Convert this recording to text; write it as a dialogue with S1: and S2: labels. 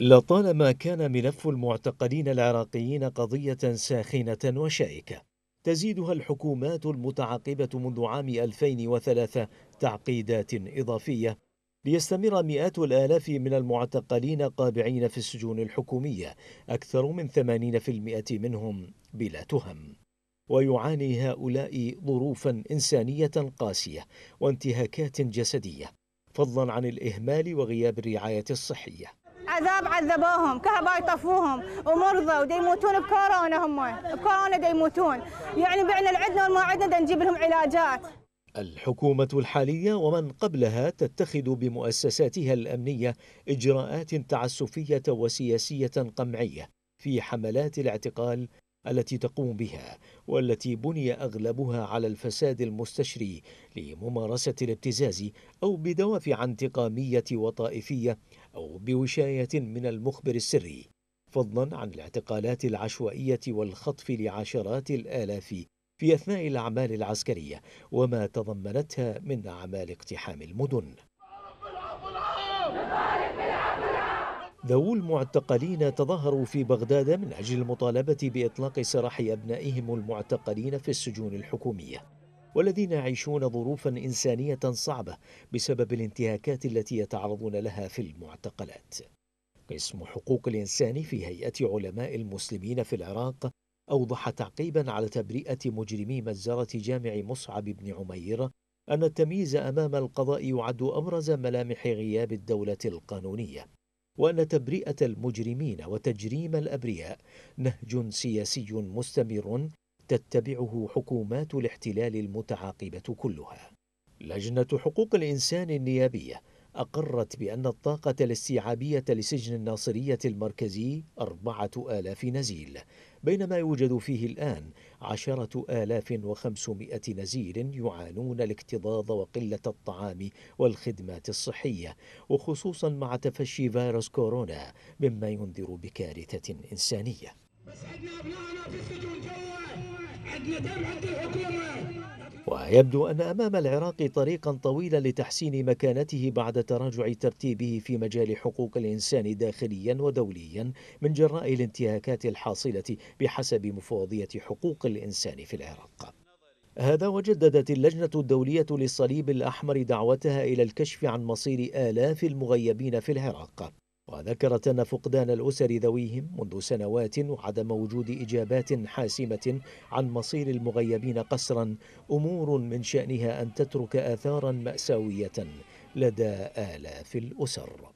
S1: لطالما كان ملف المعتقلين العراقيين قضية ساخنة وشائكة تزيدها الحكومات المتعاقبة منذ عام 2003 تعقيدات إضافية ليستمر مئات الآلاف من المعتقلين قابعين في السجون الحكومية أكثر من 80% منهم بلا تهم ويعاني هؤلاء ظروفا إنسانية قاسية وانتهاكات جسدية فضلا عن الإهمال وغياب الرعاية الصحية عذاب عذبوهم كهرباء يطفوهم ومرضى ودي يموتون بكورونا هم بكورونا دي يموتون يعني بعنا عندنا وما عندنا نجيب لهم علاجات الحكومة الحالية ومن قبلها تتخذ بمؤسساتها الأمنية إجراءات تعسفية وسياسية قمعية في حملات الاعتقال التي تقوم بها والتي بني اغلبها على الفساد المستشري لممارسه الابتزاز او بدوافع انتقاميه وطائفيه أو بوشاية من المخبر السري فضلا عن الاعتقالات العشوائية والخطف لعشرات الآلاف في أثناء الأعمال العسكرية وما تضمنتها من أعمال اقتحام المدن ذوو المعتقلين تظاهروا في بغداد من أجل المطالبة بإطلاق سراح أبنائهم المعتقلين في السجون الحكومية والذين يعيشون ظروفا إنسانية صعبة بسبب الانتهاكات التي يتعرضون لها في المعتقلات قسم حقوق الإنسان في هيئة علماء المسلمين في العراق أوضح تعقيبا على تبرئة مجرمي مجزرة جامع مصعب بن عمير أن التمييز أمام القضاء يعد أبرز ملامح غياب الدولة القانونية وأن تبرئة المجرمين وتجريم الأبرياء نهج سياسي مستمر تتبعه حكومات الاحتلال المتعاقبه كلها لجنه حقوق الانسان النيابيه أقرت بأن الطاقة الاستيعابية لسجن الناصرية المركزي أربعة آلاف نزيل بينما يوجد فيه الآن عشرة آلاف وخمسمائة نزيل يعانون الاكتظاظ وقلة الطعام والخدمات الصحية وخصوصا مع تفشي فيروس كورونا مما ينذر بكارثة إنسانية بس عندنا أبنائنا في السجن ويبدو أن أمام العراق طريقا طويلا لتحسين مكانته بعد تراجع ترتيبه في مجال حقوق الإنسان داخليا ودوليا من جراء الانتهاكات الحاصلة بحسب مفوضية حقوق الإنسان في العراق هذا وجددت اللجنة الدولية للصليب الأحمر دعوتها إلى الكشف عن مصير آلاف المغيبين في العراق وذكرت أن فقدان الأسر ذويهم منذ سنوات وعدم وجود إجابات حاسمة عن مصير المغيبين قسرا أمور من شأنها أن تترك آثارا مأساوية لدى آلاف الأسر